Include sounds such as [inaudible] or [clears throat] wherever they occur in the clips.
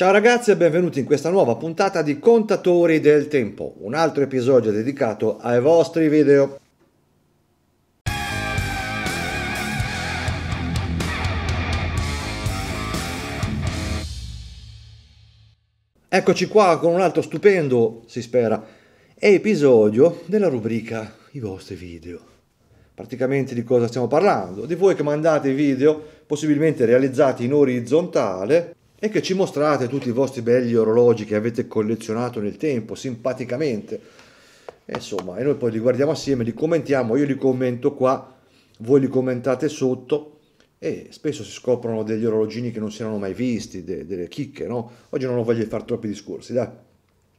Ciao ragazzi e benvenuti in questa nuova puntata di Contatori del Tempo, un altro episodio dedicato ai vostri video. Eccoci qua con un altro stupendo, si spera, episodio della rubrica I vostri video. Praticamente di cosa stiamo parlando? Di voi che mandate video, possibilmente realizzati in orizzontale, e che ci mostrate tutti i vostri belli orologi che avete collezionato nel tempo, simpaticamente. E insomma, e noi poi li guardiamo assieme, li commentiamo, io li commento qua, voi li commentate sotto e spesso si scoprono degli orologini che non si erano mai visti, de delle chicche, no? Oggi non voglio fare troppi discorsi, dai.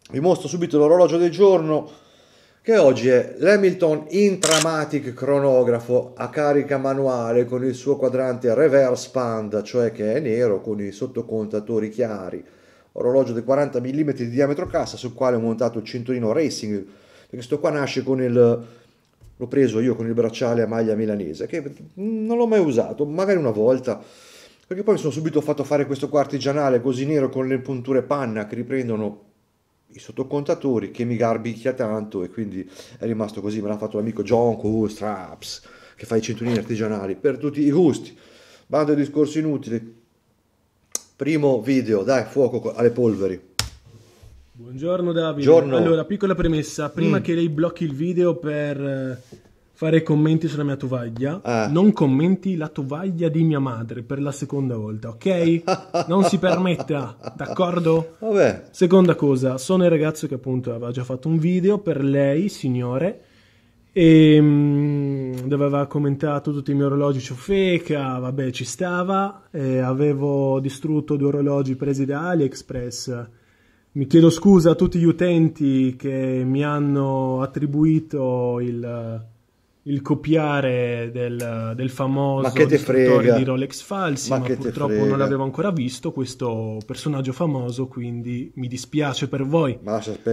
Vi mostro subito l'orologio del giorno che oggi è l'Hamilton Intramatic cronografo a carica manuale con il suo quadrante reverse panda, cioè che è nero con i sottocontatori chiari, orologio di 40 mm di diametro cassa sul quale ho montato il cinturino racing, questo qua nasce con il l'ho preso io con il bracciale a maglia milanese, che non l'ho mai usato, magari una volta, perché poi mi sono subito fatto fare questo qua artigianale così nero con le punture panna che riprendono i sottocontatori che mi garbicchia tanto e quindi è rimasto così, me l'ha fatto l'amico John Cool Straps che fa i cinturini artigianali per tutti i gusti. Bando di discorsi inutili Primo video, dai, fuoco alle polveri. Buongiorno Davide. Buongiorno. Allora, piccola premessa, prima mm. che lei blocchi il video per eh, fare commenti sulla mia tovaglia. Eh. Non commenti la tovaglia di mia madre per la seconda volta, ok? Non si permetta, d'accordo? Vabbè. Seconda cosa, sono il ragazzo che appunto aveva già fatto un video per lei, signore, e mh, mm, dove aveva commentato tutti i miei orologi su feca, vabbè, ci stava. Eh, avevo distrutto due orologi presi da AliExpress. Mi chiedo scusa a tutti gli utenti che mi hanno attribuito il il copiare del, del famoso frega. di Rolex falsi, ma, ma purtroppo frega. non l'avevo ancora visto questo personaggio famoso, quindi mi dispiace per voi.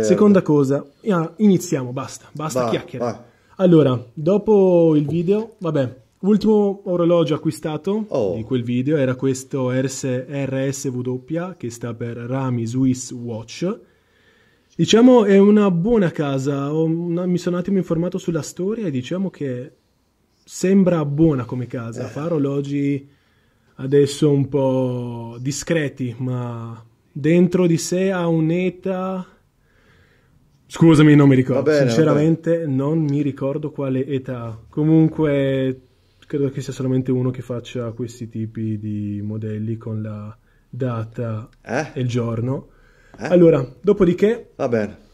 Seconda cosa, ah, iniziamo, basta, basta va, chiacchiere. Allora, dopo il video, vabbè, l'ultimo orologio acquistato oh. di quel video era questo RSW che sta per Rami Swiss Watch Diciamo è una buona casa, mi sono un attimo informato sulla storia e diciamo che sembra buona come casa, eh. fa orologi adesso un po' discreti, ma dentro di sé ha un'età... Scusami, non mi ricordo, bene, sinceramente non mi ricordo quale età. Comunque credo che sia solamente uno che faccia questi tipi di modelli con la data eh? e il giorno eh? Allora, dopodiché... Va bene.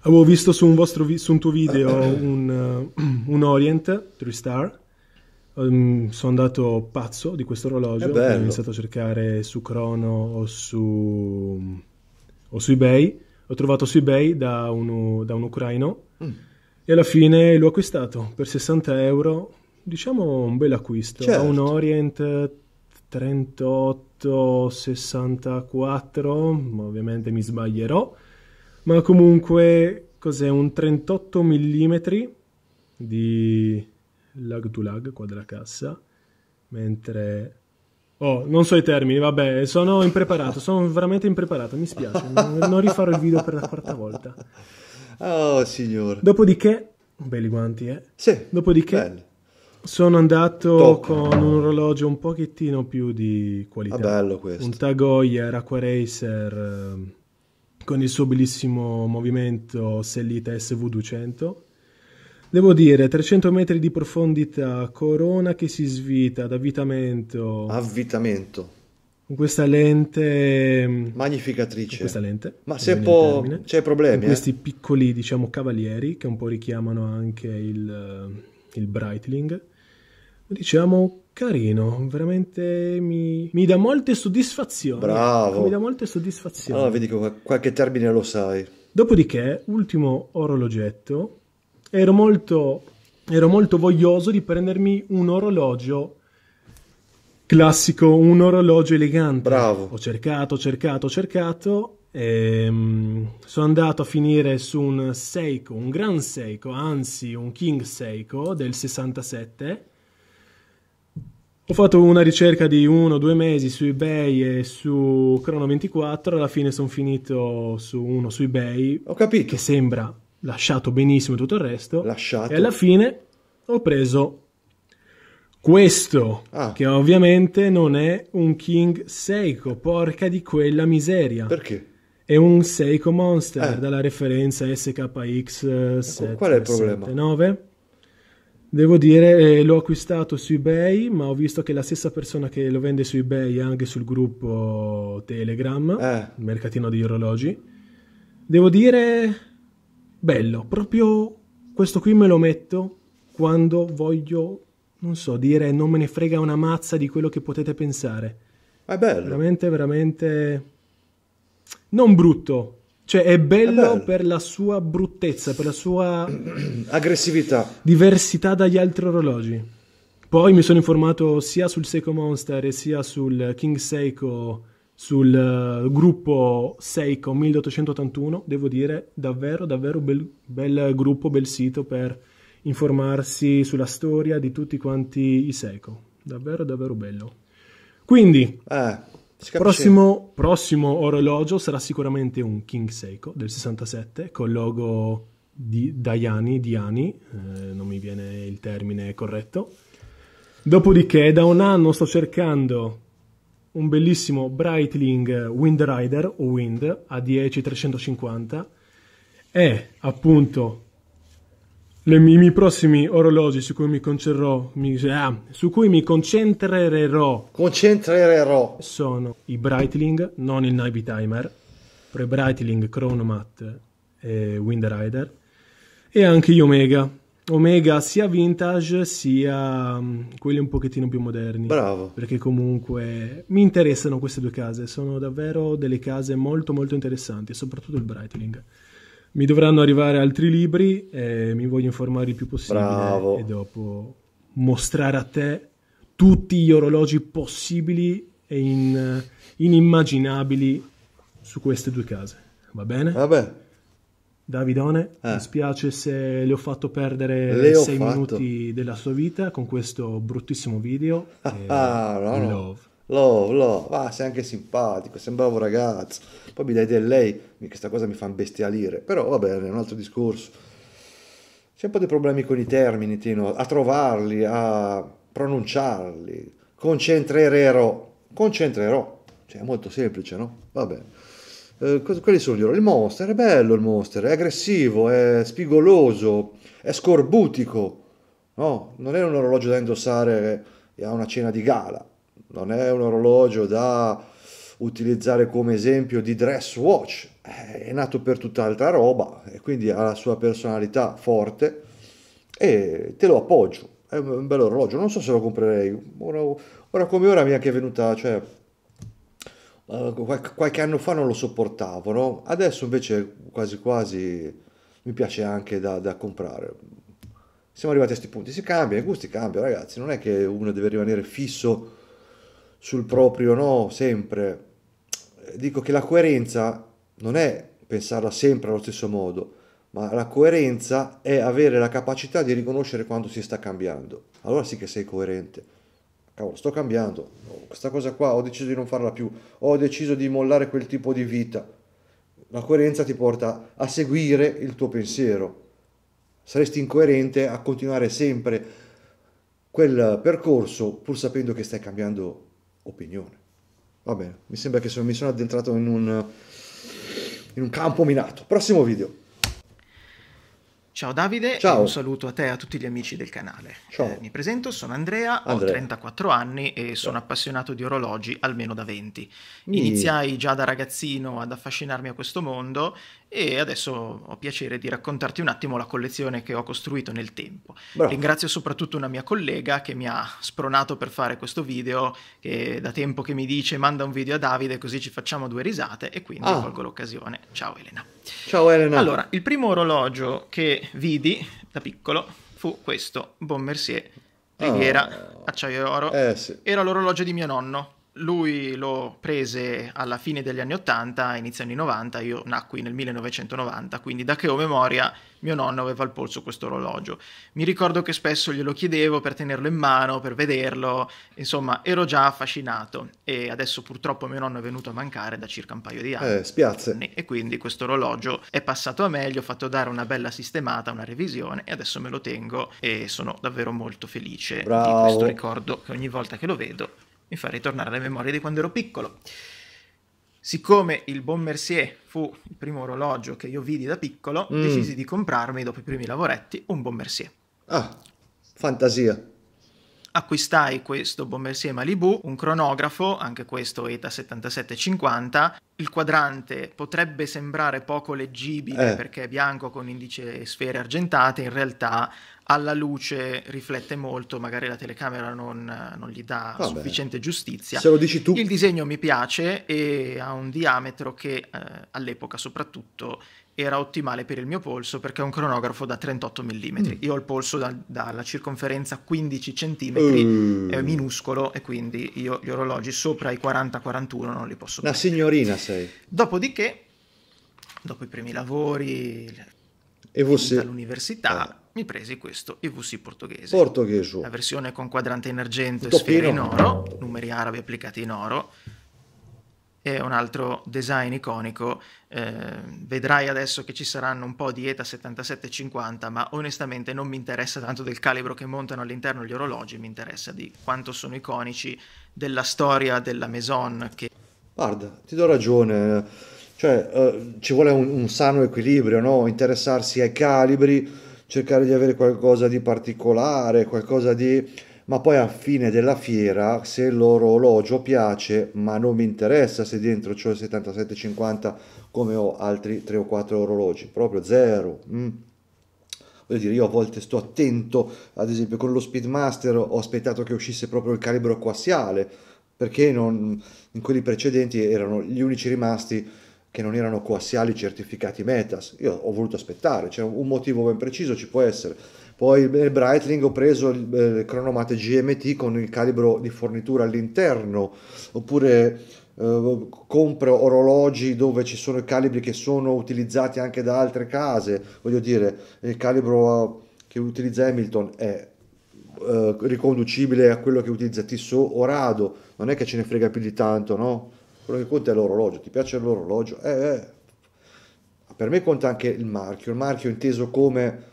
Avevo visto su un, vostro vi- su un tuo video un, uh, [clears throat] un Orient 3 Star. Um, sono andato pazzo di questo orologio. Ho iniziato a cercare su Crono o su, o su eBay. L'ho trovato su eBay da un, da un ucraino mm. e alla fine l'ho acquistato per 60 euro. Diciamo un bel acquisto. Certo. un Orient 3 38 64 ma ovviamente mi sbaglierò ma comunque cos'è un 38 mm di lag to lag qua della cassa mentre Oh, non so i termini, vabbè, sono impreparato, sono veramente impreparato, mi spiace, non, rifarò il video per la quarta volta. Oh, signor Dopodiché, belli guanti, eh? Sì. Dopodiché, belli. Sono andato Tocca. con un orologio un pochettino più di qualità. Ah, bello questo. Un Tag Heuer Racer eh, con il suo bellissimo movimento Sellita SV200. Devo dire, 300 metri di profondità, corona che si svita, ad avvitamento. Avvitamento con questa lente mm, magnificatrice. Questa lente, Ma se può c'è problemi, con questi eh? piccoli, diciamo, cavalieri che un po' richiamano anche il, eh, il Breitling diciamo carino, veramente mi, mi dà molte soddisfazioni. Bravo. Mi dà molte soddisfazioni. Ah, allora, vedi che qualche termine lo sai. Dopodiché, ultimo orologetto, ero molto, ero molto voglioso di prendermi un orologio classico, un orologio elegante. Bravo. Ho cercato, cercato, cercato. Ehm, sono andato a finire su un Seiko, un Gran Seiko, anzi un King Seiko del 67 ho fatto una ricerca di uno o due mesi su eBay e su Crono24, alla fine sono finito su uno su eBay. Ho capito. Che sembra lasciato benissimo tutto il resto. Lasciato. E alla fine ho preso questo, ah. che ovviamente non è un King Seiko, porca di quella miseria. Perché? È un Seiko Monster eh. dalla referenza SKX779. Ecco, eh, qual è il problema? 79. Devo dire, eh, l'ho acquistato su eBay, ma ho visto che la stessa persona che lo vende su eBay è anche sul gruppo Telegram, eh. mercatino degli orologi. Devo dire, bello, proprio questo qui me lo metto quando voglio, non so, dire non me ne frega una mazza di quello che potete pensare. È bello. Veramente, veramente... Non brutto, cioè è bello, è bello, per la sua bruttezza, per la sua [clears throat] aggressività, diversità dagli altri orologi. Poi mi sono informato sia sul Seiko Monster sia sul King Seiko, sul uh, gruppo Seiko 1881. Devo dire, davvero, davvero bel, bel gruppo, bel sito per informarsi sulla storia di tutti quanti i Seiko. Davvero, davvero bello. Quindi, eh Prossimo, prossimo, orologio sarà sicuramente un King Seiko del 67 con il logo di Diani, Diani eh, non mi viene il termine corretto. Dopodiché da un anno sto cercando un bellissimo Breitling Windrider o Wind A10 350 e appunto le, I miei prossimi orologi su cui mi concerrò, mi, ah, su cui mi concentrerò, concentrerò sono i Breitling, non il Navi Timer, però i Breitling, Chronomat e Wind Rider, e anche gli Omega. Omega sia vintage sia mm, quelli un pochettino più moderni. Bravo. Perché comunque mi interessano queste due case, sono davvero delle case molto molto interessanti, soprattutto il Breitling. Mi dovranno arrivare altri libri e mi voglio informare il più possibile Bravo. e dopo mostrare a te tutti gli orologi possibili e in, inimmaginabili su queste due case. Va bene? Vabbè. Davidone, eh. mi spiace se le ho fatto perdere le sei minuti della sua vita con questo bruttissimo video. Ah, [laughs] no, no. Love lo, love, ah, sei anche simpatico, sei un bravo ragazzo. Poi mi dai del lei, questa cosa mi fa imbestialire. Però va bene, è un altro discorso. C'è un po' di problemi con i termini, Tino, a trovarli, a pronunciarli. Concentrerò, concentrerò. Cioè, è molto semplice, no? Va bene. Eh, quelli sono gli orari. Il monster è bello, il monster, è aggressivo, è spigoloso, è scorbutico. No, non è un orologio da indossare a una cena di gala non è un orologio da utilizzare come esempio di dress watch, eh, è nato per tutt'altra roba e quindi ha la sua personalità forte e te lo appoggio. È un bel orologio, non so se lo comprerei. Ora, ora come ora mi è anche venuta, cioè eh, qualche anno fa non lo sopportavo, no? adesso invece quasi quasi mi piace anche da, da comprare. Siamo arrivati a questi punti, si cambia, i gusti cambiano ragazzi, non è che uno deve rimanere fisso sul proprio no, sempre. Dico che la coerenza non è pensarla sempre allo stesso modo, ma la coerenza è avere la capacità di riconoscere quando si sta cambiando. Allora sì che sei coerente. Cavolo, sto cambiando, questa cosa qua ho deciso di non farla più, ho deciso di mollare quel tipo di vita. La coerenza ti porta a seguire il tuo pensiero. Saresti incoerente a continuare sempre quel percorso pur sapendo che stai cambiando opinione. Va bene, mi sembra che mi sono addentrato in un, in un campo minato. Prossimo video. Ciao Davide, Ciao. un saluto a te e a tutti gli amici del canale. Eh, mi presento, sono Andrea, Andrea, ho 34 anni e Ciao. sono appassionato di orologi almeno da 20. Iniziai già da ragazzino ad affascinarmi a questo mondo e adesso ho piacere di raccontarti un attimo la collezione che ho costruito nel tempo. Bravo. Ringrazio soprattutto una mia collega che mi ha spronato per fare questo video, che da tempo che mi dice manda un video a Davide così ci facciamo due risate e quindi ah. colgo l'occasione. Ciao Elena. Ciao Elena. Allora, il primo orologio che vidi da piccolo fu questo, Bon Mercier, Righiera, oh. Ah. acciaio e oro. Eh, sì. Era l'orologio di mio nonno lui lo prese alla fine degli anni 80, inizio anni 90, io nacqui nel 1990, quindi da che ho memoria mio nonno aveva al polso questo orologio. Mi ricordo che spesso glielo chiedevo per tenerlo in mano, per vederlo, insomma ero già affascinato e adesso purtroppo mio nonno è venuto a mancare da circa un paio di eh, anni. Eh, spiazze. E quindi questo orologio è passato a me, gli ho fatto dare una bella sistemata, una revisione e adesso me lo tengo e sono davvero molto felice Bravo. di questo ricordo che ogni volta che lo vedo mi fa ritornare alle memorie di quando ero piccolo. Siccome il Bon Mercier fu il primo orologio che io vidi da piccolo, mm. decisi di comprarmi, dopo i primi lavoretti, un Bon Mercier. Ah, fantasia. Acquistai questo Bon Mercier Malibu, un cronografo, anche questo ETA 7750. Il quadrante potrebbe sembrare poco leggibile eh. perché è bianco con indice sfere argentate, in realtà alla luce riflette molto, magari la telecamera non, non gli dà Vabbè. sufficiente giustizia. Se lo dici tu. Il disegno mi piace e ha un diametro che eh, all'epoca soprattutto era ottimale per il mio polso perché è un cronografo da 38 mm. mm. Io ho il polso da, dalla circonferenza 15 cm, mm. è minuscolo e quindi io gli orologi sopra i 40-41 non li posso Una prendere. signorina sei. Dopodiché, dopo i primi lavori, e EVC. All'università ah. mi presi questo EVC portoghese. Portoghese. La versione con quadrante in argento Tutto e sfere in oro, numeri arabi applicati in oro. È un altro design iconico. Eh, vedrai adesso che ci saranno un po' di ETA 7750, ma onestamente non mi interessa tanto del calibro che montano all'interno gli orologi, mi interessa di quanto sono iconici della storia della Maison. Che... Guarda, ti do ragione cioè eh, ci vuole un, un sano equilibrio, no? interessarsi ai calibri, cercare di avere qualcosa di particolare, qualcosa di ma poi a fine della fiera se l'orologio piace ma non mi interessa se dentro c'ho il 7750 come ho altri 3 o 4 orologi proprio zero mm. voglio dire io a volte sto attento ad esempio con lo Speedmaster ho aspettato che uscisse proprio il calibro quassiale perché non, in quelli precedenti erano gli unici rimasti che non erano coassiali certificati metas. Io ho voluto aspettare, c'è un motivo ben preciso, ci può essere. Poi nel Breitling ho preso il eh, cronomate GMT con il calibro di fornitura all'interno, oppure eh, compro orologi dove ci sono i calibri che sono utilizzati anche da altre case. Voglio dire, il calibro che utilizza Hamilton è eh, riconducibile a quello che utilizza Tissot o Rado, non è che ce ne frega più di tanto, no? quello che conta è l'orologio, ti piace l'orologio? Eh, eh. Per me conta anche il marchio, il marchio inteso come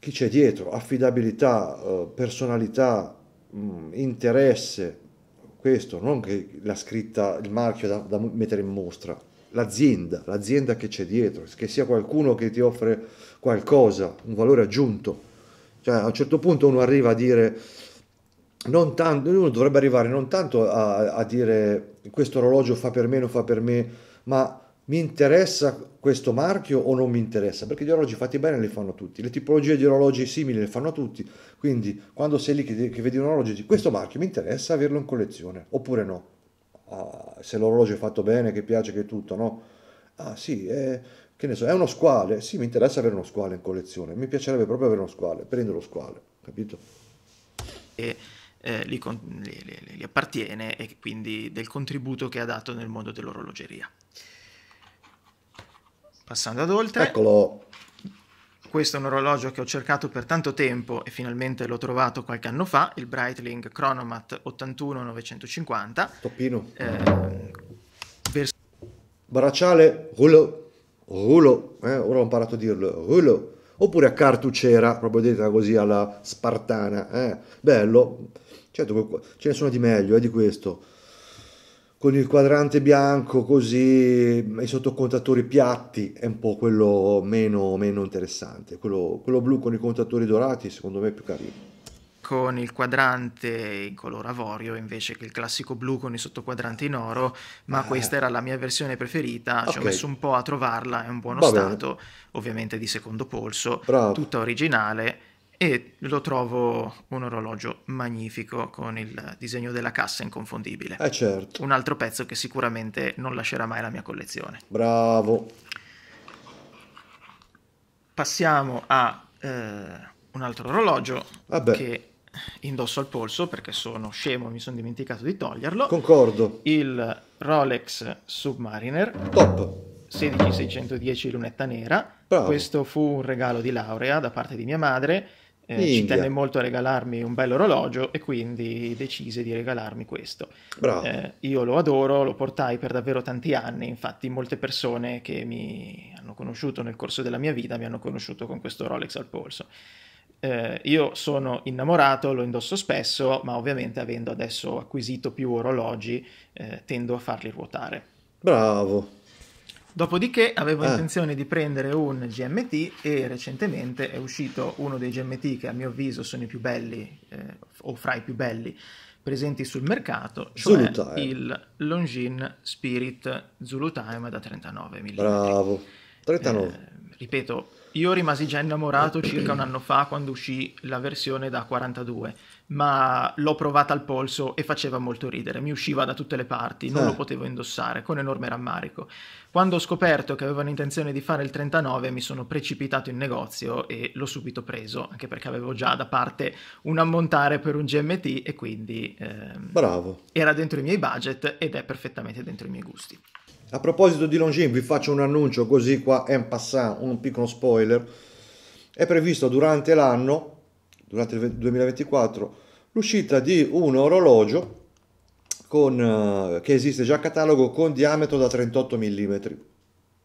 chi c'è dietro, affidabilità, eh, personalità, mm, interesse, questo, non che la scritta, il marchio da, da mettere in mostra, l'azienda, l'azienda che c'è dietro, che sia qualcuno che ti offre qualcosa, un valore aggiunto. Cioè a un certo punto uno arriva a dire non tanto, uno dovrebbe arrivare non tanto a, a dire questo orologio fa per me, non fa per me, ma mi interessa questo marchio o non mi interessa? Perché gli orologi fatti bene li fanno tutti, le tipologie di orologi simili le fanno tutti, quindi quando sei lì che, che vedi un orologio dici questo marchio mi interessa averlo in collezione, oppure no, ah, se l'orologio è fatto bene, che piace, che è tutto, no? Ah sì, è, che ne so, è uno squale, sì mi interessa avere uno squale in collezione, mi piacerebbe proprio avere uno squale, prendo lo squale, capito? E eh, li, li, li, appartiene e quindi del contributo che ha dato nel mondo dell'orologeria. Passando ad oltre, Eccolo. questo è un orologio che ho cercato per tanto tempo e finalmente l'ho trovato qualche anno fa, il Breitling Chronomat 81950. Toppino. Eh, vers- Bracciale, rulo, rulo, eh, ora ho imparato a dirlo, rulo oppure a cartucera, proprio detta così alla spartana, eh, bello, Certo, ce ne sono di meglio, è eh, di questo. Con il quadrante bianco così, i sottocontatori piatti è un po' quello meno, meno interessante. Quello, quello blu con i contatori dorati secondo me è più carino con il quadrante in color avorio invece che il classico blu con i sottoquadranti in oro, ma eh. questa era la mia versione preferita, okay. ci ho messo un po' a trovarla, è un buono Va stato, bene. ovviamente di secondo polso, Bravo. tutta originale e lo trovo un orologio magnifico con il disegno della cassa inconfondibile. Eh certo. Un altro pezzo che sicuramente non lascerà mai la mia collezione. Bravo. Passiamo a eh, un altro orologio Vabbè. Ah, che indosso al polso perché sono scemo, mi sono dimenticato di toglierlo. Concordo. Il Rolex Submariner. Top. 16610 lunetta nera. Bravo. Questo fu un regalo di laurea da parte di mia madre eh, ci tenne molto a regalarmi un bello orologio e quindi decise di regalarmi questo. Eh, io lo adoro, lo portai per davvero tanti anni, infatti molte persone che mi hanno conosciuto nel corso della mia vita mi hanno conosciuto con questo Rolex al polso. Eh, io sono innamorato, lo indosso spesso, ma ovviamente avendo adesso acquisito più orologi eh, tendo a farli ruotare. Bravo, Dopodiché avevo eh. intenzione di prendere un GMT e recentemente è uscito uno dei GMT che a mio avviso sono i più belli eh, o fra i più belli presenti sul mercato, cioè Zulutime. il Longines Spirit Zulu Time da 39 mm. Bravo, 39. Eh, ripeto, io rimasi già innamorato eh, circa un eh. anno fa quando uscì la versione da 42 ma l'ho provata al polso e faceva molto ridere, mi usciva da tutte le parti, non sì. lo potevo indossare, con enorme rammarico. Quando ho scoperto che avevano intenzione di fare il 39 mi sono precipitato in negozio e l'ho subito preso, anche perché avevo già da parte un ammontare per un GMT e quindi ehm, era dentro i miei budget ed è perfettamente dentro i miei gusti. A proposito di Longines, vi faccio un annuncio così qua, en passant, un piccolo spoiler. È previsto durante l'anno durante il 2024 l'uscita di un orologio con, eh, che esiste già a catalogo con diametro da 38 mm.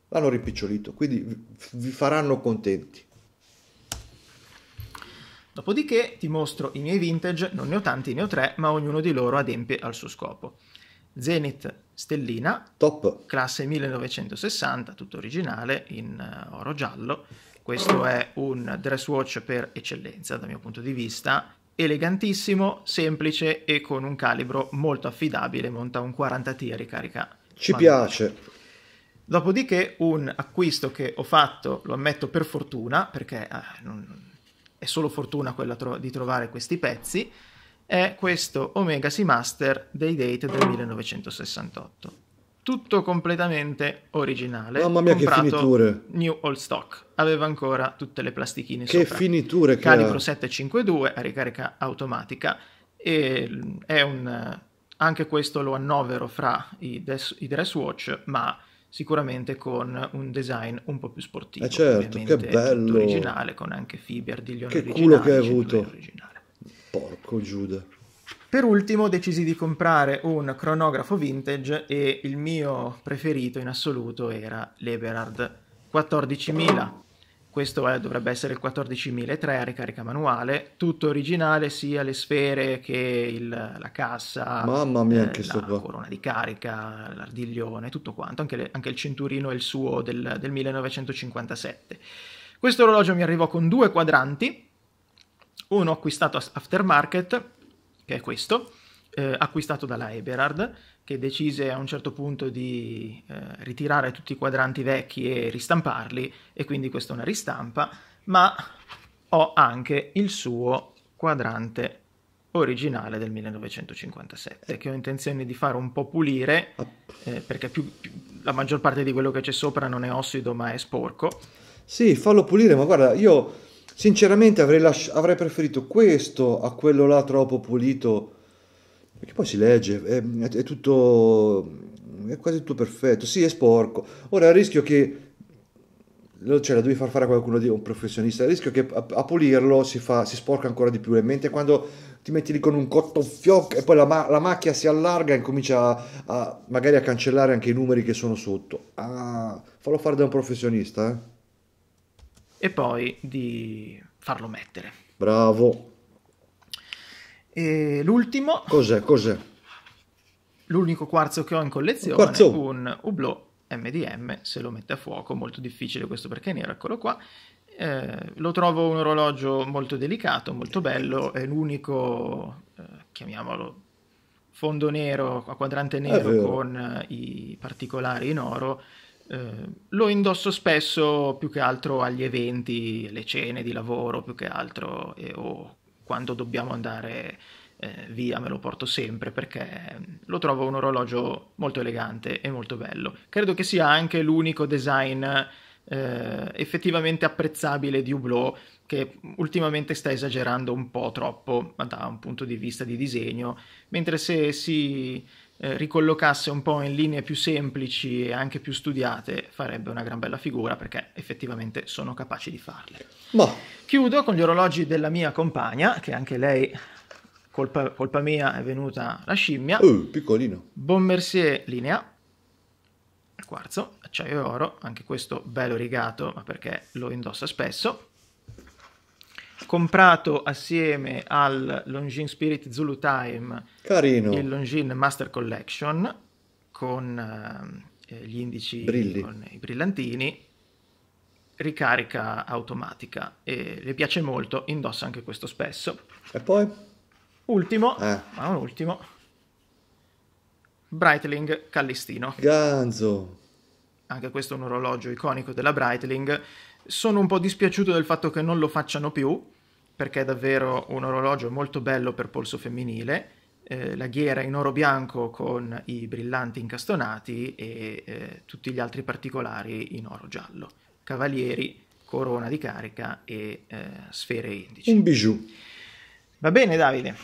L'hanno rimpicciolito, quindi vi faranno contenti. Dopodiché ti mostro i miei vintage, non ne ho tanti, ne ho tre, ma ognuno di loro adempie al suo scopo. Zenith Stellina, Top. classe 1960, tutto originale, in eh, oro giallo, questo è un dress watch per eccellenza dal mio punto di vista, elegantissimo, semplice e con un calibro molto affidabile, monta un 40 T ricarica. Ci piace. Dopodiché un acquisto che ho fatto, lo ammetto per fortuna, perché eh, non... è solo fortuna quella tro- di trovare questi pezzi, è questo Omega Seamaster dei Date del 1968 tutto completamente originale. Mamma mia, che finiture! New all stock. Aveva ancora tutte le plastichine che sopra. finiture! Calibro che... 752 a ricarica automatica. E mm, è un, eh, anche questo lo annovero fra i, des, i dress watch, ma sicuramente con un design un po' più sportivo. Eh certo, che bello! originale, con anche fibre, ardiglione che originale. Che culo che hai avuto! Originale. Porco Giuda! Per ultimo decisi di comprare un cronografo vintage e il mio preferito in assoluto era l'Eberhard 14000. Questo è, eh, dovrebbe essere il 14003 a ricarica manuale, tutto originale sia le sfere che il, la cassa, Mamma mia, eh, che la sopra. corona di carica, l'ardiglione, tutto quanto, anche, le, anche il cinturino è il suo del, del 1957. Questo orologio mi arrivò con due quadranti, uno acquistato aftermarket che è questo, eh, acquistato dalla Eberhard, che decise a un certo punto di eh, ritirare tutti i quadranti vecchi e ristamparli, e quindi questa è una ristampa, ma ho anche il suo quadrante originale del 1957 che ho intenzione di fare un po' pulire eh, perché più, più, la maggior parte di quello che c'è sopra non è ossido ma è sporco sì fallo pulire ma guarda io Sinceramente avrei, lasci- avrei preferito questo a quello là troppo pulito, perché poi si legge, è, è tutto, è quasi tutto perfetto, sì è sporco. Ora il rischio che, cioè la devi far fare a qualcuno, di, un professionista, il rischio che a, a pulirlo si, fa, si sporca ancora di più, e mentre quando ti metti lì con un cotto fioc e poi la, ma- la, macchia si allarga e comincia a, a, magari a cancellare anche i numeri che sono sotto. Ah, fallo fare da un professionista, eh e poi di farlo mettere. Bravo. E l'ultimo. Cos'è? Cos'è? L'unico quarzo che ho in collezione quarzo. un Hublot MDM, se lo mette a fuoco, molto difficile questo perché è nero, eccolo qua. Eh, lo trovo un orologio molto delicato, molto bello, è l'unico, eh, chiamiamolo, fondo nero a quadrante nero con eh, i particolari in oro eh, lo indosso spesso più che altro agli eventi, alle cene di lavoro più che altro e, o quando dobbiamo andare eh, via me lo porto sempre perché mm, lo trovo un orologio molto elegante e molto bello. Credo che sia anche l'unico design eh, effettivamente apprezzabile di Hublot che ultimamente sta esagerando un po' troppo da un punto di vista di disegno, mentre se si eh, ricollocasse un po' in linee più semplici e anche più studiate, farebbe una gran bella figura perché effettivamente sono capaci di farle. Boh. Chiudo con gli orologi della mia compagna, che anche lei, colpa, colpa mia, è venuta la scimmia. Uh, piccolino. Bon Mercier linea, quarzo, acciaio e oro, anche questo bello rigato, ma perché lo indossa spesso comprato assieme al Longin Spirit Zulu Time Carino. il Longin Master Collection con eh, eh, gli indici Brilli. con i brillantini ricarica automatica e le piace molto, indossa anche questo spesso. E poi? Ultimo, eh. ma non ultimo, Breitling Callistino. Ganzo! Anche questo è un orologio iconico della Breitling. Sono un po' dispiaciuto del fatto che non lo facciano più, perché è davvero un orologio molto bello per polso femminile, eh, la ghiera in oro bianco con i brillanti incastonati e eh, tutti gli altri particolari in oro giallo. Cavalieri, corona di carica e eh, sfere indici. Un bijou. Va bene Davide,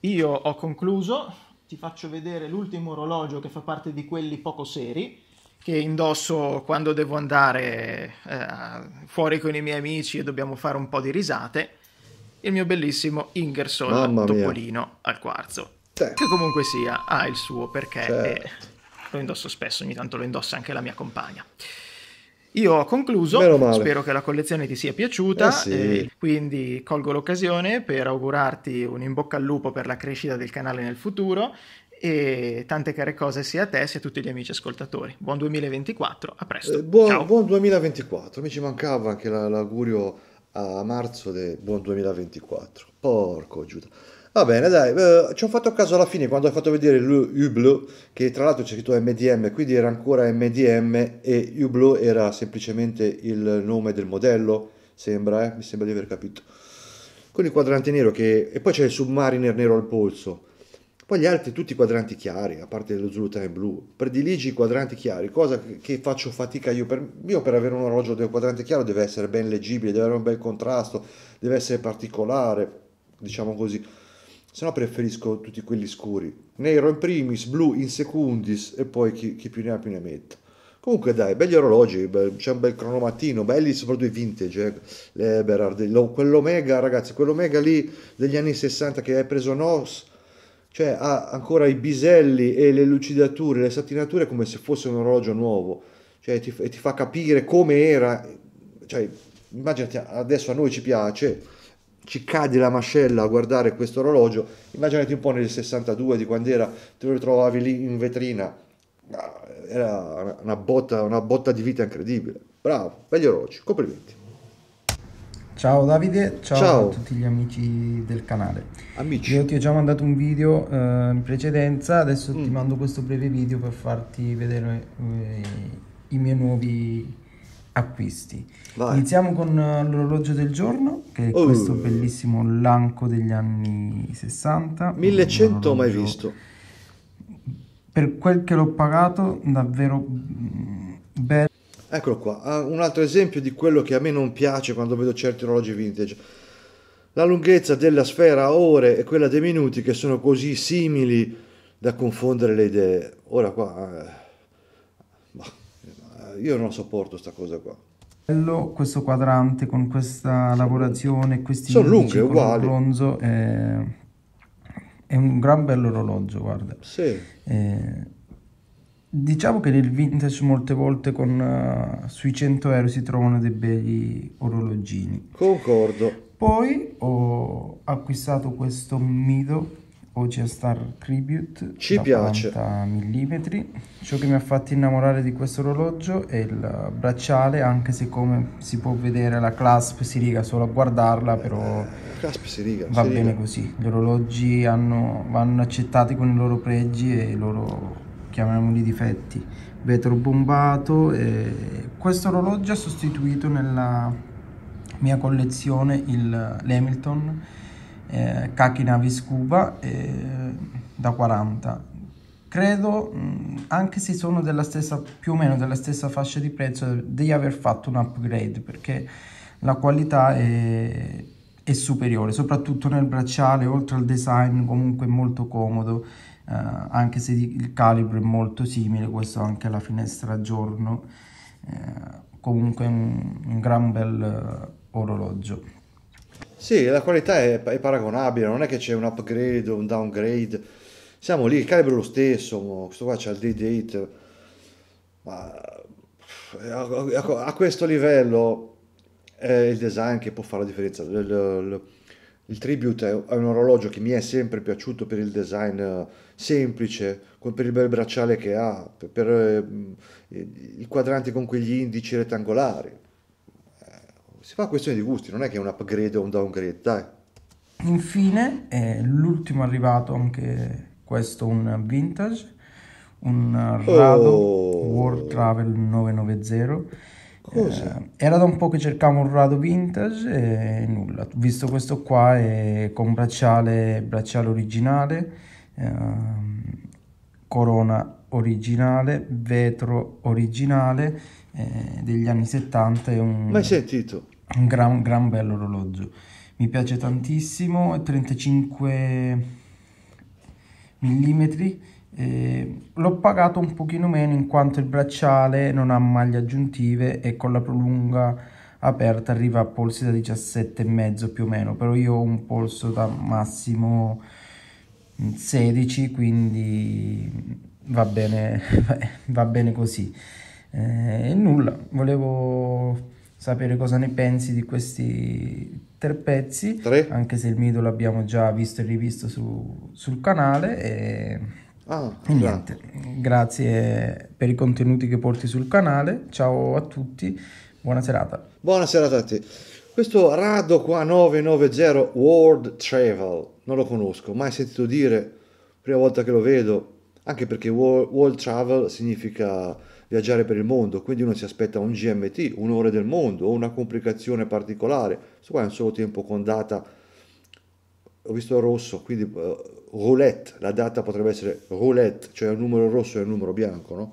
io ho concluso, ti faccio vedere l'ultimo orologio che fa parte di quelli poco seri che indosso quando devo andare eh, fuori con i miei amici e dobbiamo fare un po' di risate il mio bellissimo Ingersoll Topolino al quarzo. Sì. Che comunque sia, ha il suo perché certo. lo indosso spesso, ogni tanto lo indossa anche la mia compagna. Io ho concluso, spero che la collezione ti sia piaciuta, eh sì. quindi colgo l'occasione per augurarti un in bocca al lupo per la crescita del canale nel futuro e tante care cose sia a te sia a tutti gli amici ascoltatori. Buon 2024, a presto. Eh, buon, buon, 2024, mi ci mancava anche l'augurio a marzo del buon 2024. Porco Giuda. Va bene, dai, eh, ci ho fatto caso alla fine quando hai fatto vedere l'Ublu, che tra l'altro c'è scritto MDM, quindi era ancora MDM e Ublu era semplicemente il nome del modello, sembra, eh? mi sembra di aver capito. Con il quadrante nero che... e poi c'è il Submariner nero al polso poi gli altri tutti quadranti chiari, a parte lo Zulu Time blu, prediligi i quadranti chiari, cosa che faccio fatica io per, io per avere un orologio del quadrante chiaro deve essere ben leggibile, deve avere un bel contrasto, deve essere particolare, diciamo così. Se no preferisco tutti quelli scuri. Nero in primis, blu in secundis e poi chi, chi più ne ha più ne metta. Comunque dai, belli orologi, c'è un bel cronomatino, belli soprattutto i vintage, eh, l'Eberhard, quell'Omega ragazzi, quell'Omega lì degli anni 60 che hai preso NOS cioè ha ancora i biselli e le lucidature, le satinature come se fosse un orologio nuovo, cioè ti, ti fa capire come era, cioè, immaginati adesso a noi ci piace, ci cade la mascella a guardare questo orologio, immaginati un po' nel 62 di quando era, te lo ritrovavi lì in vetrina, ah, era una botta, una botta di vita incredibile, bravo, belli orologi, complimenti. Ciao Davide, ciao, ciao, a tutti gli amici del canale. Amici. Io ti ho già mandato un video eh, in precedenza, adesso mm. ti mando questo breve video per farti vedere eh, i miei nuovi acquisti. Vai. Iniziamo con eh, l'orologio del giorno, che è oh. questo bellissimo lanco degli anni 60. 1100 mai visto. Per quel che l'ho pagato, davvero mm, bello. Eccolo qua, ah, un altro esempio di quello che a me non piace quando vedo certi orologi vintage. La lunghezza della sfera a ore e quella dei minuti che sono così simili da confondere le idee. Ora qua... Eh, eh io non sopporto questa cosa qua Bello questo quadrante con questa lavorazione, questi sono lunghe, uguali. bronzo è, eh, è, un gran bello orologio, guarda. Sì. È, eh, Diciamo che nel vintage molte volte con, uh, sui 100 euro si trovano dei bei orologini. Concordo. Poi ho acquistato questo Mido Ocean Star Tribute. Ci piace. 40 mm. Ciò che mi ha fatto innamorare di questo orologio è il bracciale, anche se come si può vedere la clasp si riga solo a guardarla, eh, però... Eh, clasp si riga. Va si bene riga. così. Gli orologi hanno, vanno accettati con i loro pregi e i loro chiamiamoli difetti, vetro bombato. Questo orologio ha sostituito nella mia collezione l'Hamilton eh, Kakinavi Scuba eh, da 40. Credo, anche se sono della stessa, più o meno della stessa fascia di prezzo, di aver fatto un upgrade perché la qualità è, è superiore, soprattutto nel bracciale, oltre al design comunque molto comodo. Eh, anche se il calibro è molto simile questo anche la finestra giorno eh, comunque un, un, gran bel eh, orologio sì la qualità è, è paragonabile non è che c'è un upgrade o un downgrade siamo lì il calibro è lo stesso questo qua c'è il day date ma a, questo livello è il design che può fare la differenza. Il, il, il Tribute è un orologio che mi è sempre piaciuto per il design semplice, per il bel bracciale che ha, per, per eh, i quadranti con quegli indici rettangolari. Eh, si fa questione di gusti, non è che è un upgrade o un downgrade, dai. Infine, eh, l'ultimo arrivato, anche questo un vintage, un Rado oh. World Travel 990. Eh, era da un po' che cercavo un rado vintage e nulla. Visto questo qua è con bracciale, bracciale originale Ehm, corona originale, vetro originale eh, degli anni 70 è un, Mai sentito? un gran, gran bello orologio. Mi piace tantissimo, 35 mm, eh, l'ho pagato un pochino meno in quanto il bracciale non ha maglie aggiuntive e con la prolunga aperta arriva a polsi da 17,5 più o meno, però io ho un polso da massimo 16 quindi va bene, [laughs] va bene così eh, e nulla volevo sapere cosa ne pensi di questi tre pezzi tre? anche se il mito l'abbiamo già visto e rivisto su, sul canale e, ah, niente grazie. grazie per i contenuti che porti sul canale ciao a tutti buona serata buona serata a te questo Rado qua 990 World Travel, non lo conosco, mai sentito dire, prima volta che lo vedo, anche perché World, Travel significa viaggiare per il mondo, quindi uno si aspetta un GMT, un'ora del mondo o una complicazione particolare. Questo qua è un solo tempo con data, ho visto rosso, quindi uh, roulette, la data potrebbe essere roulette, cioè un numero rosso e un numero bianco, no?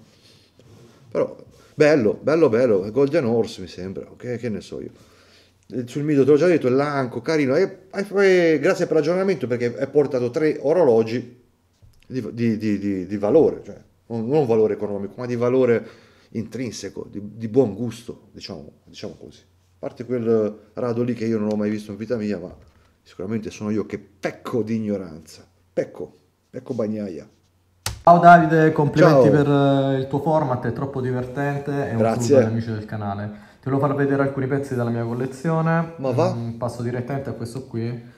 Però bello, bello, bello, Golden Horse mi sembra, ok? Che ne so io. Eh, sul mito te l'ho già detto, è l'anco, carino, e, e, grazie per l'aggiornamento perché è portato tre orologi di, di, di, di valore, cioè, non valore economico, ma di valore intrinseco, di, buon gusto, diciamo, diciamo così. A parte quel rado lì che io non ho mai visto in vita mia, ma sicuramente sono io che pecco di ignoranza, pecco, pecco bagnaia. Ciao Davide, complimenti Ciao. per eh, il tuo format, è troppo divertente e Grazie. un saluto agli amici del canale. Te lo farò vedere alcuni pezzi della mia collezione. Ma va? Mm, passo direttamente a questo qui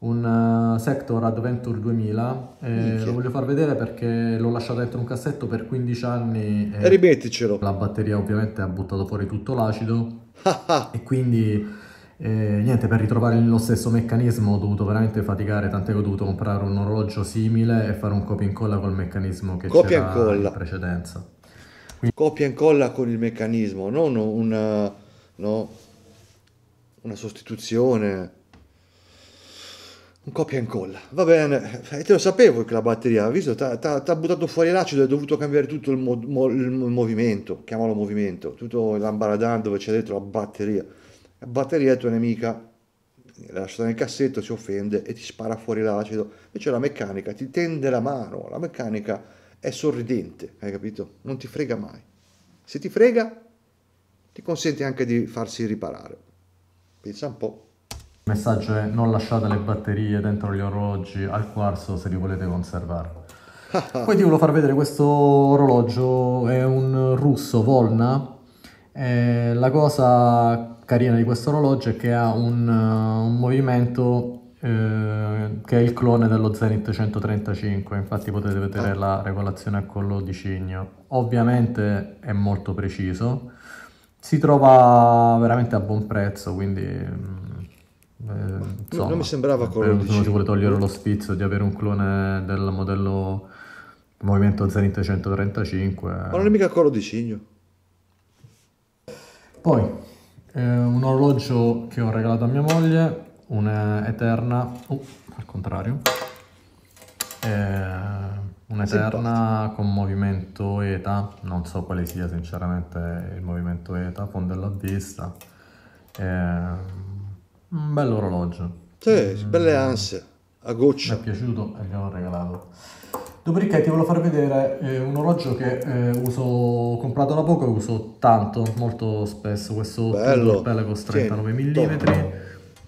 un eh, Sector Adventure 2000 eh, lo voglio far vedere perché l'ho lasciato dentro un cassetto per 15 anni e e eh, rimetticelo. la batteria ovviamente ha buttato fuori tutto l'acido [laughs] ah, ah. e quindi eh, niente per ritrovare lo stesso meccanismo ho dovuto veramente faticare tant'è che ho dovuto comprare un orologio simile e fare un copia e incolla col meccanismo che c'era in precedenza quindi copia e incolla con il meccanismo, non una, no, una sostituzione. Un copia e incolla. Va bene, e eh, te lo sapevo che la batteria, visto, ti ha buttato fuori l'acido e hai dovuto cambiare tutto il, mo, mo, il movimento, chiamalo movimento, tutto l'ambaradan dove c'è dentro la batteria. La batteria è tua nemica, la lasciata nel cassetto, si offende e ti spara fuori l'acido. Invece la meccanica ti tende la mano, la meccanica è sorridente, hai capito? Non ti frega mai. Se ti frega, ti consente anche di farsi riparare. Pensa un po'. Il messaggio è non lasciate le batterie dentro gli orologi al quarzo se li volete conservare. Poi [laughs] ti volevo far vedere questo orologio, è un russo, Volna. Eh, la cosa carina di questo orologio è che ha un, eh, un movimento eh, che è il clone dello Zenith 135, infatti potete vedere la regolazione a collo di cigno. Ovviamente è molto preciso, si trova veramente a buon prezzo, quindi... Mm, eh, insomma, non mi sembrava eh, collo di cigno. ci vuole togliere lo spizzo di avere un clone del modello Movimento Zenith 135. Eh. Ma non è mica collo di cigno. Poi, eh, un orologio che ho regalato a mia moglie un'eterna... Oh, al contrario. Eh, un'eterna con movimento ETA, non so quale sia sinceramente il movimento ETA, fondello a vista. Eh, un bello orologio. Sì, mm. belle ansie, a goccia. Mi è piaciuto e gliel'ho regalato. Dopodiché ti volevo far vedere eh, un orologio che eh, uso, ho comprato da poco e uso tanto, molto spesso, questo Pelego 39 sì, mm. Top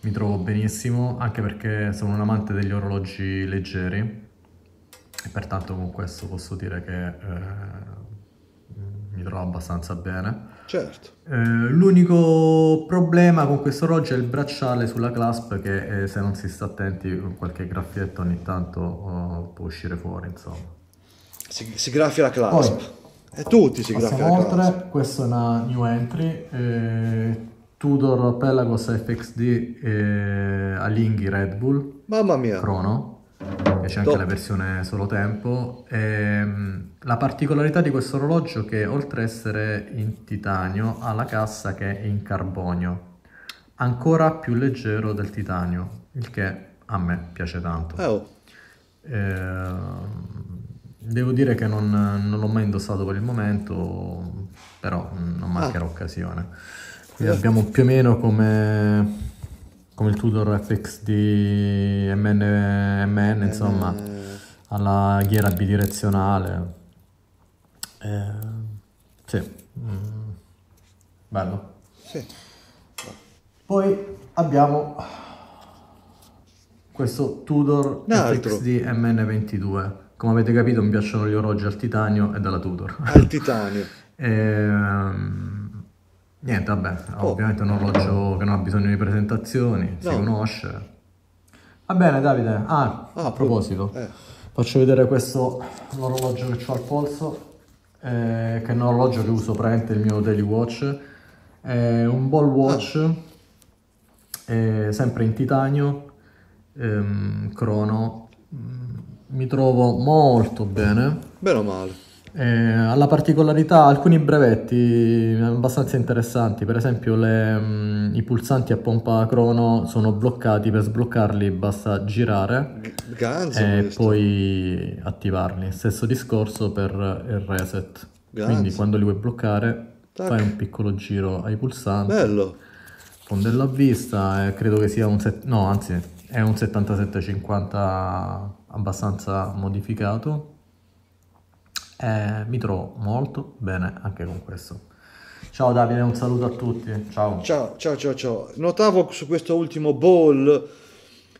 mi trovo benissimo anche perché sono un amante degli orologi leggeri e pertanto con questo posso dire che eh, mi trovo abbastanza bene. Certo. Eh, l'unico problema con questo orologio è il bracciale sulla clasp che eh, se non si sta attenti qualche graffietto ogni tanto oh, può uscire fuori insomma. Si, si graffia la clasp. Poi, e tutti si graffiano la clasp. Oltre, questa è una new entry eh, Tudor Pelagos FXD eh, Alinghi Red Bull. Mamma mia. Crono. Che c'è anche Top. la versione solo tempo. E, ehm, la particolarità di questo orologio è che oltre ad essere in titanio ha la cassa che è in carbonio. Ancora più leggero del titanio. Il che a me piace tanto. Oh. Eh, Devo dire che non, non, l'ho mai indossato per il momento, però non ah. mancherà ah. occasione. Quindi abbiamo più o meno come, come il Tudor FX di MN, MN insomma, mm. alla ghiera bidirezionale. Eh, sì, mm. bello. Sì. Poi abbiamo questo Tudor FXD MN22. Come avete capito mi piacciono gli orologi al titanio e dalla Tudor. Al titanio. [laughs] e, um, Niente, vabbè, oh. ovviamente un orologio che non ha bisogno di presentazioni, no. si conosce. Va bene Davide, ah, ah a proposito, eh. faccio vedere questo orologio che ho al polso, eh, che è un orologio che uso praticamente il mio daily watch, è un ball watch, ah. eh, sempre in titanio, ehm, crono, mm, mi trovo molto bene. Bene o male? Eh, ha la particolarità alcuni brevetti abbastanza interessanti, per esempio le, mh, mm, i pulsanti a pompa crono sono bloccati, per sbloccarli basta girare Ganzo e questo. poi attivarli. Stesso discorso per il reset, Ganzo. quindi quando li vuoi bloccare Tac. fai un piccolo giro ai pulsanti. Bello! Fondello a vista, eh, credo che sia un... Set- no, anzi, è un 7750 abbastanza modificato e eh, mi trovo molto bene anche con questo. Ciao Davide, un saluto a tutti. Ciao. Ciao, ciao, ciao, ciao. Notavo su questo ultimo ball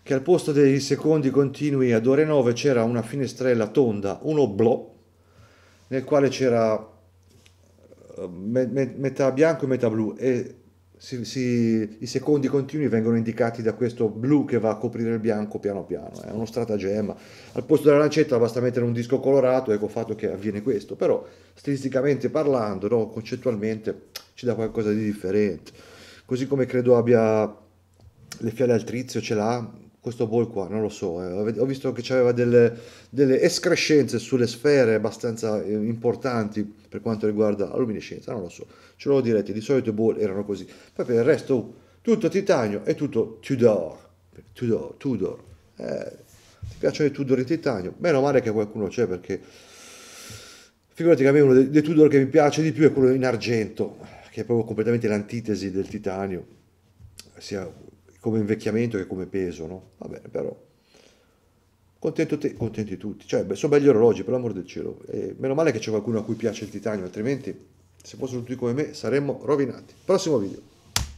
che al posto dei secondi continui ad ore 9 c'era una finestrella tonda, uno oblò, nel quale c'era eh, metà bianco e metà blu e si, si, i secondi continui vengono indicati da questo blu che va a coprire il bianco piano piano, è uno stratagemma. Al posto della lancetta basta mettere un disco colorato, ecco fatto che avviene questo, però stilisticamente parlando, no, concettualmente ci dà qualcosa di differente. Così come credo abbia le fiale al trizio, ce l'ha, questo ball qua, non lo so, eh. ho visto che c'aveva delle, delle escrescenze sulle sfere abbastanza eh, importanti per quanto riguarda la luminescenza, non lo so, ce l'ho direte, di solito i ball erano così, poi per il resto uh, tutto titanio e tutto Tudor, Tudor, Tudor, eh, ti piacciono i Tudor in titanio, meno male che qualcuno c'è perché figurati che a me uno dei, dei Tudor che mi piace di più è quello in argento, che è proprio completamente l'antitesi del titanio, sia come invecchiamento che come peso, no? Va bene, però. Contento Te, contenti tutti. Cioè, beh, sono belli orologi, per l'amor del cielo. E meno male che c'è qualcuno a cui piace il titanio, altrimenti se fossero tutti come me saremmo rovinati. Prossimo video.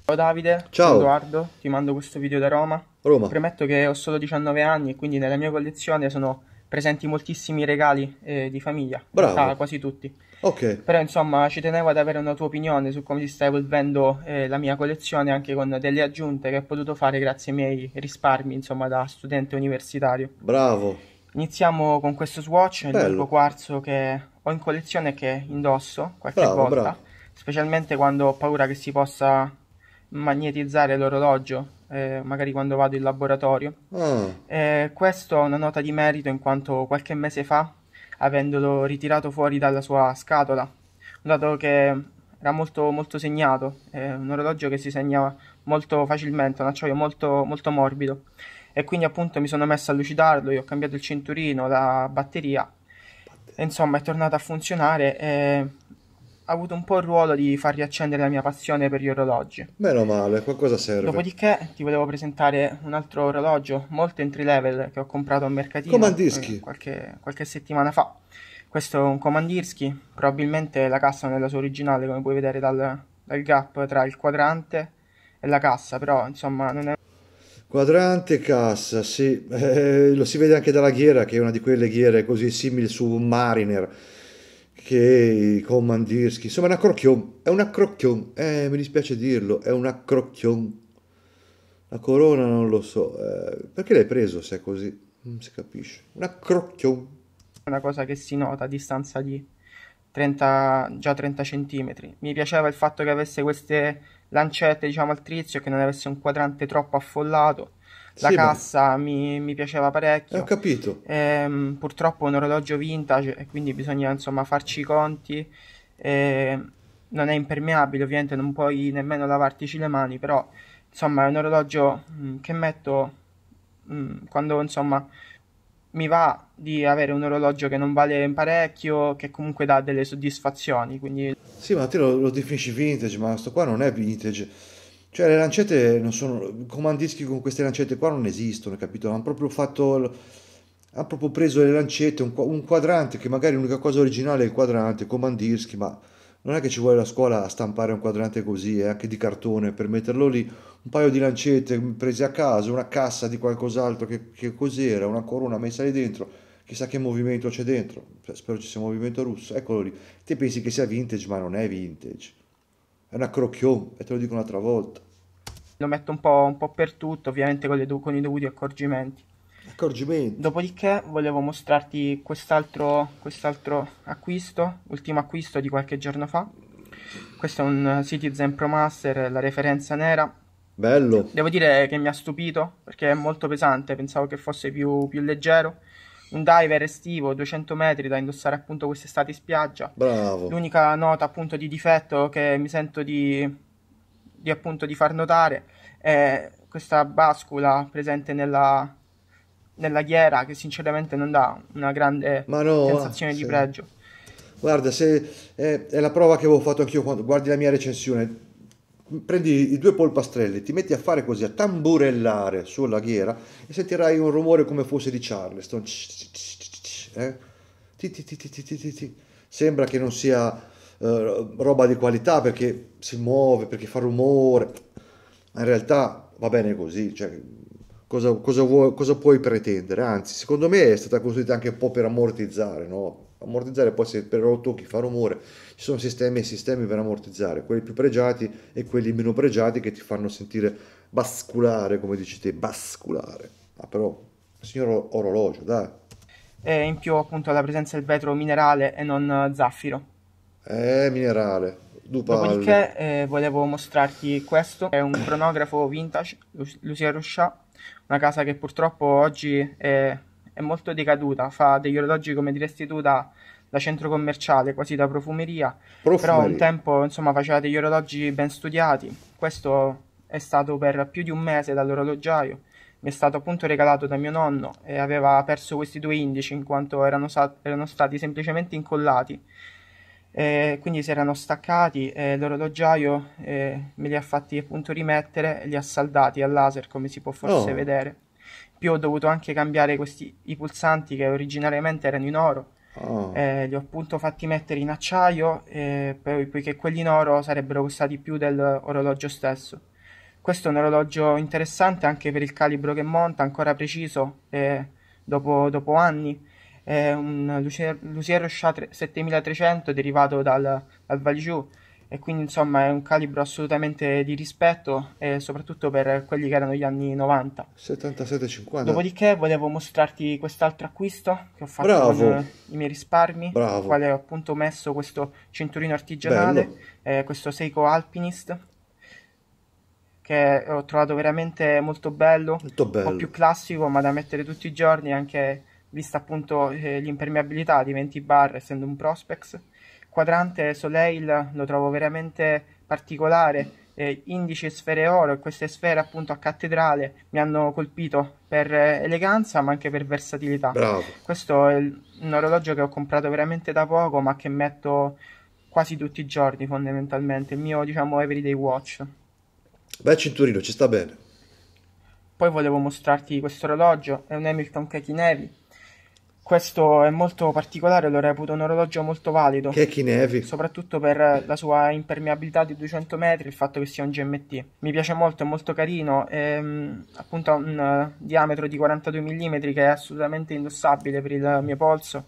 Ciao Davide, ciao Edoardo, ti mando questo video da Roma. Roma. Premetto che ho solo 19 anni e quindi nella mia collezione sono presenti moltissimi regali eh, di famiglia, Bravo. quasi tutti. Okay. Però insomma ci tenevo ad avere una tua opinione su come si sta evolvendo eh, la mia collezione anche con delle aggiunte che ho potuto fare grazie ai miei risparmi insomma da studente universitario. Bravo. Iniziamo con questo swatch, Bello. il lungo quarzo che ho in collezione e che indosso qualche bravo, volta, bravo. specialmente quando ho paura che si possa magnetizzare l'orologio eh, magari quando vado in laboratorio. Mm. Eh, questo ha una nota di merito in quanto qualche mese fa, avendolo ritirato fuori dalla sua scatola, ho dato che era molto, molto segnato, eh, un orologio che si segna molto facilmente, un acciaio molto, molto morbido. E quindi appunto mi sono messo a lucidarlo, io ho cambiato il cinturino, la batteria insomma è tornato a funzionare e ha avuto un po' il ruolo di far riaccendere la mia passione per gli orologi. Meno male, qualcosa serve. Dopodiché ti volevo presentare un altro orologio, molto entry level, che ho comprato a mercatino Comandirski. Eh, qualche, qualche settimana fa. Questo è un Comandirski, probabilmente la cassa non è la sua originale, come puoi vedere dal, dal gap tra il quadrante e la cassa, però insomma non è... Quadrante e cassa, sì, [laughs] eh, lo si vede anche dalla ghiera, che è una di quelle ghiere così simili su un Mariner che i comandirschi, insomma è una crocchion, è una crocchion, eh, mi dispiace dirlo, è una crocchion. La corona non lo so, eh, perché l'hai preso se è così? Non si capisce. Una crocchion. Una cosa che si nota a distanza di 30, già 30 centimetri. Mi piaceva il fatto che avesse queste lancette diciamo al trizio, che non avesse un quadrante troppo affollato la sì, cassa ma... mi, mi, piaceva parecchio. Eh, ho capito. Ehm, purtroppo è un orologio vintage e quindi bisogna insomma farci i conti. Ehm, non è impermeabile, ovviamente non puoi nemmeno lavartici le mani, però insomma è un orologio mm, che metto mm, quando insomma mi va di avere un orologio che non vale parecchio, che comunque dà delle soddisfazioni. Quindi... Sì, ma te lo, lo definisci vintage, ma questo qua non è vintage cioè le lancette non sono... Comandischi con queste lancette qua non esistono, capito? Hanno proprio fatto... Hanno proprio preso le lancette, un, quadrante che magari l'unica cosa originale è il quadrante, Comandischi, ma non è che ci vuole la scuola a stampare un quadrante così, eh, anche di cartone, per metterlo lì, un paio di lancette prese a caso, una cassa di qualcos'altro, che, che cos'era, una corona messa lì dentro, chissà che movimento c'è dentro, cioè, spero ci sia un movimento russo, eccolo lì. Te pensi che sia vintage, ma non è vintage, è una crocchion, e te lo dico un'altra volta lo metto un po', un po per tutto, ovviamente con, do- con i dovuti accorgimenti. Accorgimenti. Dopodiché volevo mostrarti quest'altro, quest'altro acquisto, ultimo acquisto di qualche giorno fa. Questo è un Citizen Pro Master, la referenza nera. Bello. Devo dire che mi ha stupito perché è molto pesante, pensavo che fosse più, più leggero. Un diver estivo, 200 metri da indossare appunto quest'estate in spiaggia. Bravo. L'unica nota appunto di difetto che mi sento di, di, appunto, di far notare è eh, questa bascula presente nella, nella ghiera che sinceramente non dà una grande no, sensazione ah, di sì. pregio. Guarda, se, eh, è la prova che avevo fatto anch'io quando guardi la mia recensione. Prendi i due polpastrelli, ti metti a fare così, a tamburellare sulla ghiera e sentirai un rumore come fosse di Charleston. Sembra che non sia eh, roba di qualità perché si muove, perché fa rumore. Ma in realtà va bene così, cioè, cosa, cosa, vuoi, cosa, puoi pretendere? Anzi, secondo me è stata costruita anche un po' per ammortizzare, no? Ammortizzare poi se per lo tocchi fa rumore, ci sono sistemi e sistemi per ammortizzare, quelli più pregiati e quelli meno pregiati che ti fanno sentire basculare, come dici te, basculare. Ma ah, però, signor orologio, dai. E eh, in più appunto la presenza del vetro minerale e non eh, zaffiro. Eh, minerale. Dopodiché eh, volevo mostrarti questo, è un cronografo vintage, Lucia Rocha, una casa che purtroppo oggi è, è molto decaduta, fa degli orologi come di restituta da centro commerciale, quasi da profumeria, profumeria. però un tempo insomma, faceva degli orologi ben studiati, questo è stato per più di un mese dall'orologiaio, mi è stato appunto regalato da mio nonno e aveva perso questi due indici in quanto erano, erano stati semplicemente incollati eh, quindi si erano staccati e eh, l'orologiaio eh, me li ha fatti appunto rimettere e li ha saldati al laser come si può forse oh. vedere. Più ho dovuto anche cambiare questi, i pulsanti che originariamente erano in oro Oh. Eh, li ho appunto fatti mettere in acciaio, eh, poi, poiché quelli in oro sarebbero costati più dell'orologio stesso. Questo è un orologio interessante anche per il calibro che monta, ancora preciso, eh, dopo, dopo, anni è un Lucier, Lucier 7300 derivato dal, dal Valjoux e quindi insomma è un calibro assolutamente di rispetto e soprattutto per quelli che erano gli anni 90 77,50 dopodiché volevo mostrarti quest'altro acquisto che ho fatto Bravo. con eh, i miei risparmi Bravo. quale ho appunto messo questo cinturino artigianale eh, questo Seiko Alpinist che ho trovato veramente molto bello, molto bello un po' più classico ma da mettere tutti i giorni anche vista appunto eh, l'impermeabilità di 20 bar essendo un Prospex. Quadrante Soleil lo trovo veramente particolare, eh, indice sfere oro e queste sfere appunto a cattedrale mi hanno colpito per eleganza ma anche per versatilità. Bravo. Questo è un orologio che ho comprato veramente da poco ma che metto quasi tutti i giorni fondamentalmente, il mio diciamo everyday watch. Beh cinturino, ci sta bene. Poi volevo mostrarti questo orologio, è un Hamilton Nevi questo è molto particolare, lo reputo un orologio molto valido. Che chinevi. Soprattutto per la sua impermeabilità di 200 metri, il fatto che sia un GMT. Mi piace molto, è molto carino, è, mm, appunto ha un uh, diametro di 42 mm che è assolutamente indossabile per il mio polso.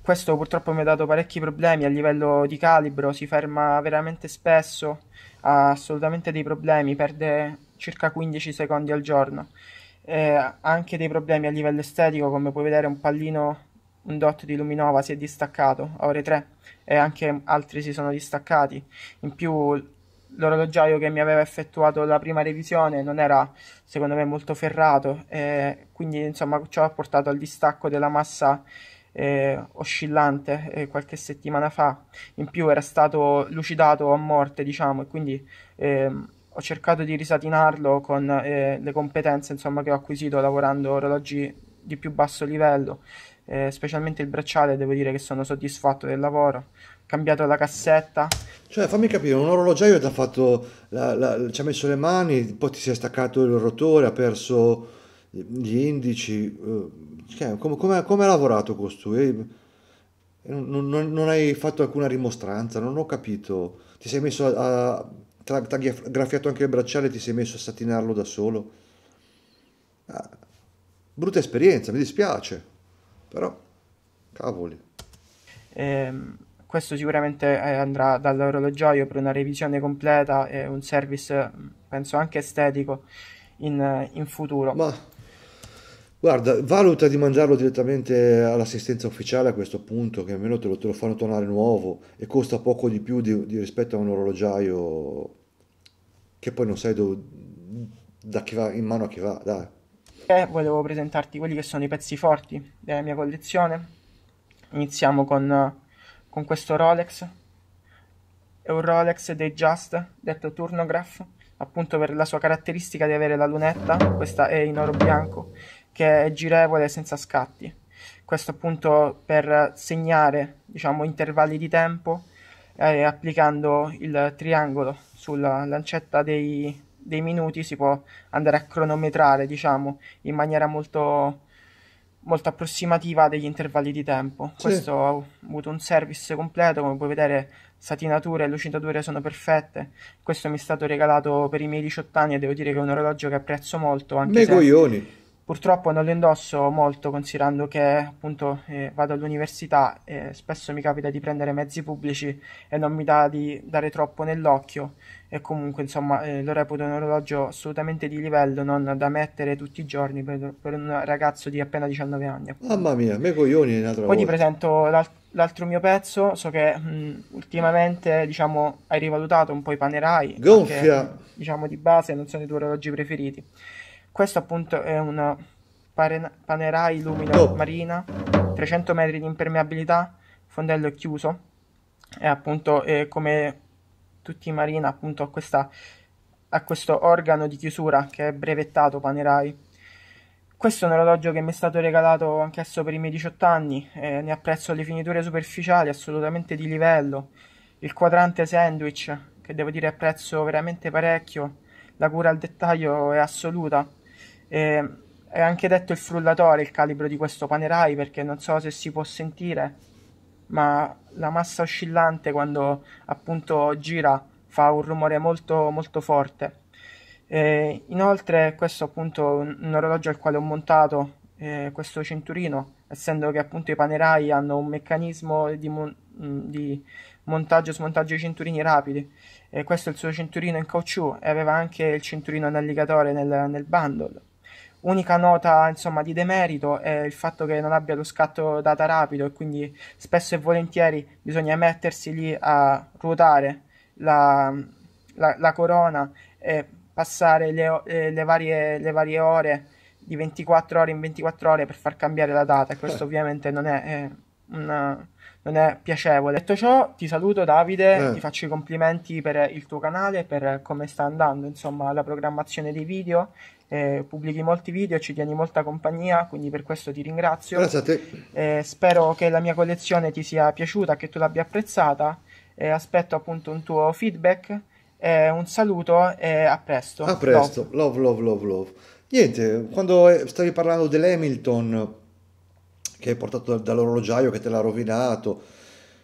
Questo purtroppo mi ha dato parecchi problemi a livello di calibro, si ferma veramente spesso, ha assolutamente dei problemi, perde circa 15 secondi al giorno eh, anche dei problemi a livello estetico, come puoi vedere un pallino, un dot di Luminova si è distaccato a ore 3 e anche altri si sono distaccati. In più l'orologiaio che mi aveva effettuato la prima revisione non era secondo me molto ferrato, eh, quindi insomma ciò ha portato al distacco della massa eh, oscillante eh, qualche settimana fa. In più era stato lucidato a morte, diciamo, e quindi... Ehm, ho cercato di risatinarlo con eh, le competenze insomma, che ho acquisito lavorando orologi di più basso livello, eh, specialmente il bracciale, devo dire che sono soddisfatto del lavoro. cambiato la cassetta. Cioè, fammi capire, un orologiaio ti ha fatto, la, la, ci ha messo le mani, poi ti si è staccato il rotore, ha perso gli indici. Eh, cioè, come, come, ha lavorato costui? Non, non, non, hai fatto alcuna rimostranza, non ho capito. Ti sei messo a, a ti ha graffiato anche il bracciale e ti sei messo a satinarlo da solo. Ah, brutta esperienza, mi dispiace, però cavoli. Eh, questo sicuramente eh, andrà dall'orologioio per una revisione completa e un service, mm, penso anche estetico, in, in futuro. Ma Guarda, valuta di mandarlo direttamente all'assistenza ufficiale a questo punto, che almeno te lo, te lo fanno tornare nuovo e costa poco di più di, di rispetto a un orologiaio che poi non sai do, da chi va in mano a chi va, dai. Eh, volevo presentarti quelli che sono i pezzi forti della mia collezione. Iniziamo con, con questo Rolex. È un Rolex dei Just, detto Turnograph, appunto per la sua caratteristica di avere la lunetta, questa è in oro bianco che è girevole senza scatti. Questo appunto per segnare diciamo, intervalli di tempo eh, applicando il triangolo sulla lancetta dei, dei, minuti si può andare a cronometrare diciamo, in maniera molto, molto approssimativa degli intervalli di tempo. Sì. Questo ha avuto un service completo, come puoi vedere satinature e lucidature sono perfette. Questo mi è stato regalato per i miei 18 anni e devo dire che è un orologio che apprezzo molto. Anche Me se... coglioni! Purtroppo non lo indosso molto considerando che appunto eh, vado all'università e spesso mi capita di prendere mezzi pubblici e non mi dà di dare troppo nell'occhio e comunque insomma eh, lo reputo un orologio assolutamente di livello non da mettere tutti i giorni per, per un ragazzo di appena 19 anni. Mamma mia, me coglioni un'altra Poi volta. ti presento l'al- l'altro mio pezzo, so che mh, mm, ultimamente diciamo hai rivalutato un po' i Panerai. Gonfia! Perché, diciamo di base non sono i tuoi orologi preferiti. Questo appunto è un Panerai Lumina oh. Marina, 300 metri di impermeabilità, fondello è chiuso, e appunto eh, come tutti i Marina appunto a, questa, a questo organo di chiusura che è brevettato Panerai. Questo è un orologio che mi è stato regalato anch'esso per i miei 18 anni, eh, ne apprezzo le finiture superficiali, assolutamente di livello, il quadrante sandwich, che devo dire apprezzo veramente parecchio, la cura al dettaglio è assoluta. Eh, è anche detto il frullatore il calibro di questo Panerai perché non so se si può sentire, ma la massa oscillante quando appunto gira fa un rumore molto molto forte. Eh, inoltre questo appunto un orologio al quale ho montato eh, questo cinturino, essendo che appunto i Panerai hanno un meccanismo di, mon mm, di montaggio e smontaggio di cinturini rapidi. Eh, questo è il suo cinturino in caucciù e aveva anche il cinturino navigatore nel, nel bundle. Unica nota insomma, di demerito è il fatto che non abbia lo scatto data rapido e quindi spesso e volentieri bisogna mettersi lì a ruotare la, la, la corona e passare le, eh, le, varie, le, varie, ore di 24 ore in 24 ore per far cambiare la data e questo certo. ovviamente non è, è eh, una, non è piacevole. Detto ciò, ti saluto Davide, eh. ti faccio i complimenti per il tuo canale, per come sta andando insomma, la programmazione dei video eh, pubblichi molti video, ci tieni molta compagnia, quindi per questo ti ringrazio. Grazie a te. Eh, spero che la mia collezione ti sia piaciuta, che tu l'abbia apprezzata. Eh, aspetto appunto un tuo feedback. Eh, un saluto e a presto. A presto, love, love, love, love. Niente, quando eh, stavi parlando dell'Hamilton che hai portato dall'orologiaio che te l'ha rovinato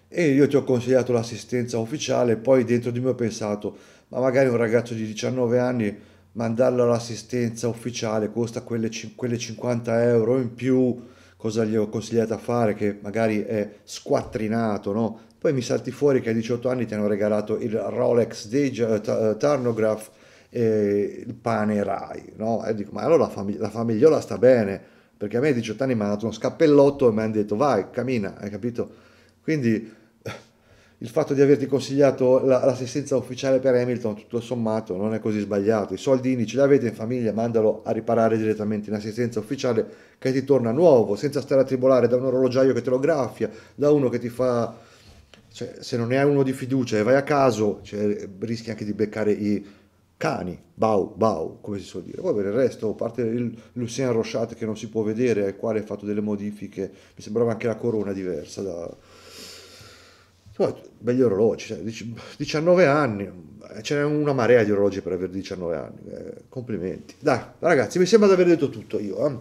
e io ti ho consigliato l'assistenza ufficiale, poi dentro di me ho pensato, ma magari un ragazzo di 19 anni mandarlo all'assistenza ufficiale costa quelle, quelle 50 euro in più, cosa gli ho consigliato a fare che magari è squattrinato, no? Poi mi salti fuori che a 18 anni ti hanno regalato il Rolex Digi- eh, eh, Tarnograph e il pane Rai, no? E dico, ma allora la, famig- la famigliola sta bene, perché a me a 18 anni mi hanno dato uno scappellotto e mi hanno detto vai, cammina, hai capito? Quindi il fatto di averti consigliato l'assistenza ufficiale per Hamilton, tutto sommato, non è così sbagliato. I soldini ce li avete in famiglia, mandalo a riparare direttamente in assistenza ufficiale che ti torna nuovo, senza stare a tribolare da un orologiaio che te lo graffia, da uno che ti fa... Cioè, se non ne hai uno di fiducia e vai a caso, cioè, rischi anche di beccare i cani, bau, bau, come si suol dire. Poi per il resto, a parte il Lucien Rochat che non si può vedere, al quale ha fatto delle modifiche, mi sembrava anche la corona diversa da poi begli orologi, 19 cioè, boh, anni, eh, ce n'è una marea di orologi per avere 19 anni, eh, complimenti. Dai, ragazzi, mi sembra di aver detto tutto io. Eh.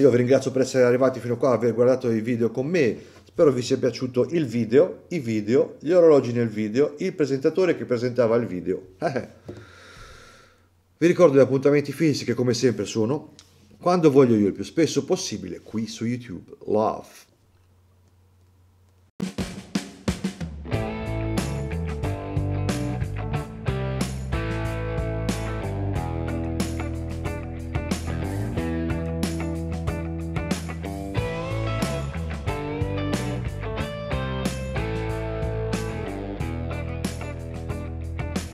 Io vi ringrazio per essere arrivati fino a qua, aver guardato i video con me, spero vi sia piaciuto il video, i video, gli orologi nel video, il presentatore che presentava il video. Eh, eh. vi ricordo gli appuntamenti fisici che come sempre sono quando voglio io il più spesso possibile qui su YouTube. Love.